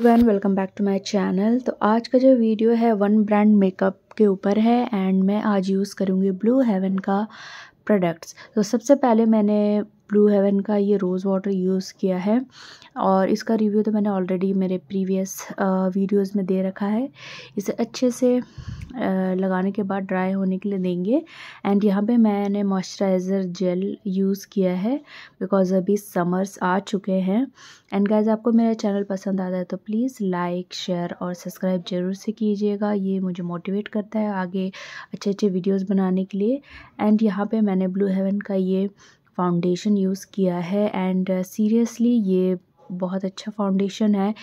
van welcome back to my channel तो आज का जो वीडियो है वन ब्रांड मेकअप के ऊपर है एंड मैं आज यूज़ करूँगी ब्लू हेवन का प्रोडक्ट्स तो सबसे पहले मैंने ब्लू हेवन का ये रोज़ वाटर यूज़ किया है और इसका रिव्यू तो मैंने ऑलरेडी मेरे प्रीवियस वीडियोस में दे रखा है इसे अच्छे से लगाने के बाद ड्राई होने के लिए देंगे एंड यहाँ पे मैंने मॉइस्चराइज़र जेल यूज़ किया है बिकॉज अभी समर्स आ चुके हैं एंड गाइज आपको मेरा चैनल पसंद आता है तो प्लीज़ लाइक शेयर और सब्सक्राइब ज़रूर से कीजिएगा ये मुझे मोटिवेट करता है आगे अच्छे अच्छे वीडियोज़ बनाने के लिए एंड यहाँ पर मैंने ब्लू हेवन का ये फाउंडेशन यूज़ किया है एंड सीरियसली uh, ये बहुत अच्छा फाउंडेशन है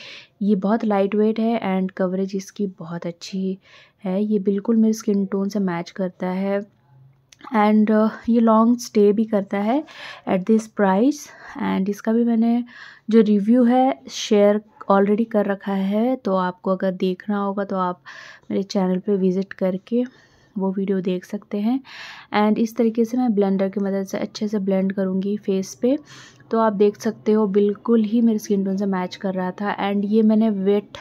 ये बहुत लाइट वेट है एंड कवरेज इसकी बहुत अच्छी है ये बिल्कुल मेरे स्किन टोन से मैच करता है एंड uh, ये लॉन्ग स्टे भी करता है एट दिस प्राइस एंड इसका भी मैंने जो रिव्यू है शेयर ऑलरेडी कर रखा है तो आपको अगर देखना होगा तो आप मेरे चैनल पे विज़िट करके वो वीडियो देख सकते हैं एंड इस तरीके से मैं ब्लेंडर की मदद से अच्छे से ब्लेंड करूँगी फेस पे तो आप देख सकते हो बिल्कुल ही मेरे स्किन टोन से मैच कर रहा था एंड ये मैंने वेट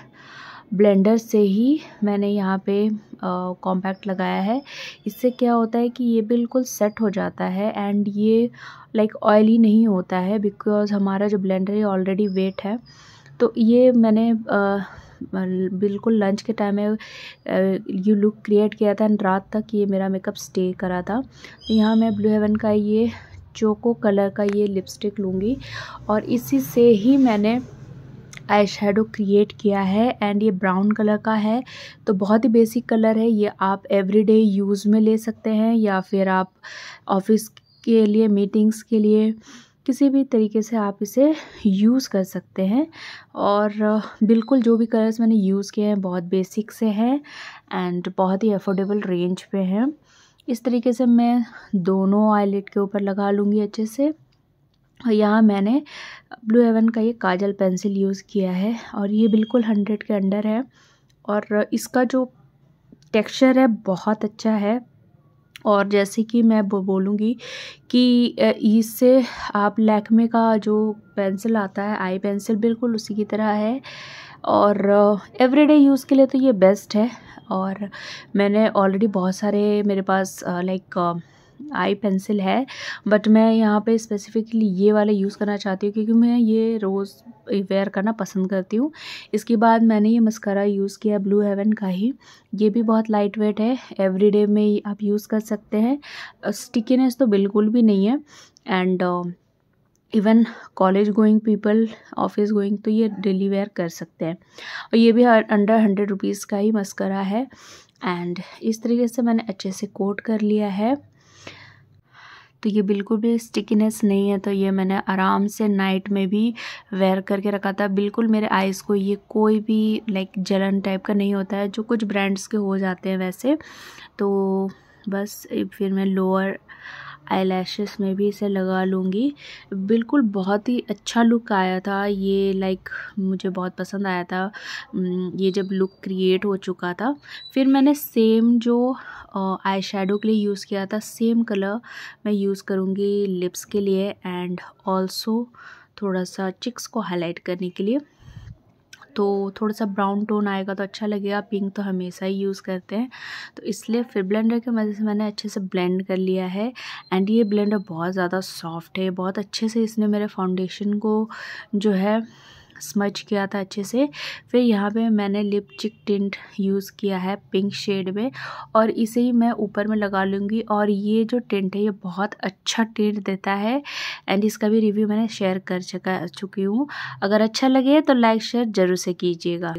ब्लेंडर से ही मैंने यहाँ पे कॉम्पैक्ट लगाया है इससे क्या होता है कि ये बिल्कुल सेट हो जाता है एंड ये लाइक like, ऑयली नहीं होता है बिकॉज़ हमारा जो ब्लेंडर है ऑलरेडी वेट है तो ये मैंने uh, बिल्कुल लंच के टाइम में ये लुक क्रिएट किया था एंड रात तक ये मेरा मेकअप स्टे करा था तो यहाँ मैं ब्लू हेवन का ये चोको कलर का ये लिपस्टिक लूँगी और इसी से ही मैंने आई शेडो क्रिएट किया है एंड ये ब्राउन कलर का है तो बहुत ही बेसिक कलर है ये आप एवरीडे यूज़ में ले सकते हैं या फिर आप ऑफिस के लिए मीटिंग्स के लिए किसी भी तरीके से आप इसे यूज़ कर सकते हैं और बिल्कुल जो भी कलर्स मैंने यूज़ किए हैं बहुत बेसिक से हैं एंड बहुत ही अफोर्डेबल रेंज पे हैं इस तरीके से मैं दोनों आईलेट के ऊपर लगा लूँगी अच्छे से और यहाँ मैंने ब्लू एवन का ये काजल पेंसिल यूज़ किया है और ये बिल्कुल हंड्रेड के अंडर है और इसका जो टेक्सचर है बहुत अच्छा है और जैसे कि मैं बोलूँगी कि इससे आप लैकमे का जो पेंसिल आता है आई पेंसिल बिल्कुल उसी की तरह है और एवरीडे यूज़ के लिए तो ये बेस्ट है और मैंने ऑलरेडी बहुत सारे मेरे पास लाइक आई पेंसिल है बट मैं यहाँ पे स्पेसिफिकली ये वाला यूज़ करना चाहती हूँ क्योंकि मैं ये रोज़ वेयर करना पसंद करती हूँ इसके बाद मैंने ये मस्करा यूज़ किया ब्लू हेवन का ही ये भी बहुत लाइट वेट है एवरीडे में आप यूज़ कर सकते हैं स्टिकीनेस तो बिल्कुल भी नहीं है and even college going people office going तो ये डेली वेयर कर सकते हैं और ये भी अंडर हंड्रेड रुपीज़ का ही मस्करा है एंड इस तरीके से मैंने अच्छे से कोट कर लिया है तो ये बिल्कुल भी स्टिकीनेस नहीं है तो ये मैंने आराम से नाइट में भी वेयर करके रखा था बिल्कुल मेरे आइज़ को ये कोई भी लाइक जलन टाइप का नहीं होता है जो कुछ ब्रांड्स के हो जाते हैं वैसे तो बस फिर मैं लोअर आई में भी इसे लगा लूँगी बिल्कुल बहुत ही अच्छा लुक आया था ये लाइक मुझे बहुत पसंद आया था ये जब लुक क्रिएट हो चुका था फिर मैंने सेम जो आई शेडो के लिए यूज़ किया था सेम कलर मैं यूज़ करूँगी लिप्स के लिए एंड ऑल्सो थोड़ा सा चिक्स को हाईलाइट करने के लिए तो थोड़ा सा ब्राउन टोन आएगा तो अच्छा लगेगा पिंक तो हमेशा ही यूज़ करते हैं तो इसलिए फिर ब्लेंडर की मदद से मैंने अच्छे से ब्लेंड कर लिया है एंड ये ब्लेंडर बहुत ज़्यादा सॉफ्ट है बहुत अच्छे से इसने मेरे फाउंडेशन को जो है स्मच किया था अच्छे से फिर यहाँ पे मैंने लिपचिक टिंट यूज़ किया है पिंक शेड में और इसे ही मैं ऊपर में लगा लूँगी और ये जो टिंट है ये बहुत अच्छा टिंट देता है एंड इसका भी रिव्यू मैंने शेयर कर चुका चुकी हूँ अगर अच्छा लगे तो लाइक शेयर ज़रूर से कीजिएगा